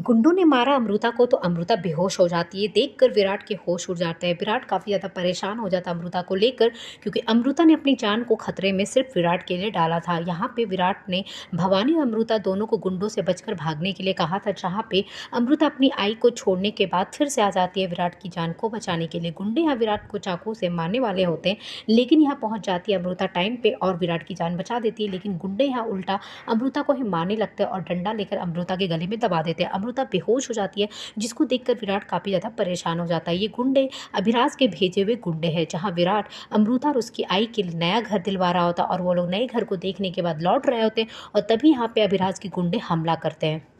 गुंडों ने मारा अमृता को तो अमृता बेहोश हो जाती है देखकर विराट के होश उड़ जाते हैं विराट काफ़ी ज़्यादा परेशान हो जाता है अमृता को लेकर क्योंकि अमृता ने अपनी जान को खतरे में सिर्फ विराट के लिए डाला था यहाँ पे विराट ने भवानी और अमृता दोनों को गुंडों से बचकर भागने के लिए कहा था जहाँ पे अमृता अपनी आई को छोड़ने के बाद फिर से आ जाती है विराट की जान को बचाने के लिए गुंडे यहाँ विराट को चाकू से मारने वाले होते हैं लेकिन यहाँ पहुँच जाती है अमृता टाइम पर और विराट की जान बचा देती है लेकिन गुंडे यहाँ उल्टा अमृता को ही मारने लगते हैं और डंडा लेकर अमृता के गले में दबा देते हैं अमृता बेहोश हो जाती है जिसको देखकर विराट काफ़ी ज़्यादा परेशान हो जाता है ये गुंडे अभिराज के भेजे हुए गुंडे हैं जहाँ विराट अमृता और उसकी आई के लिए नया घर दिलवा रहा होता और वो लोग नए घर को देखने के बाद लौट रहे होते हैं और तभी यहाँ पर अभिराज के गुंडे हमला करते हैं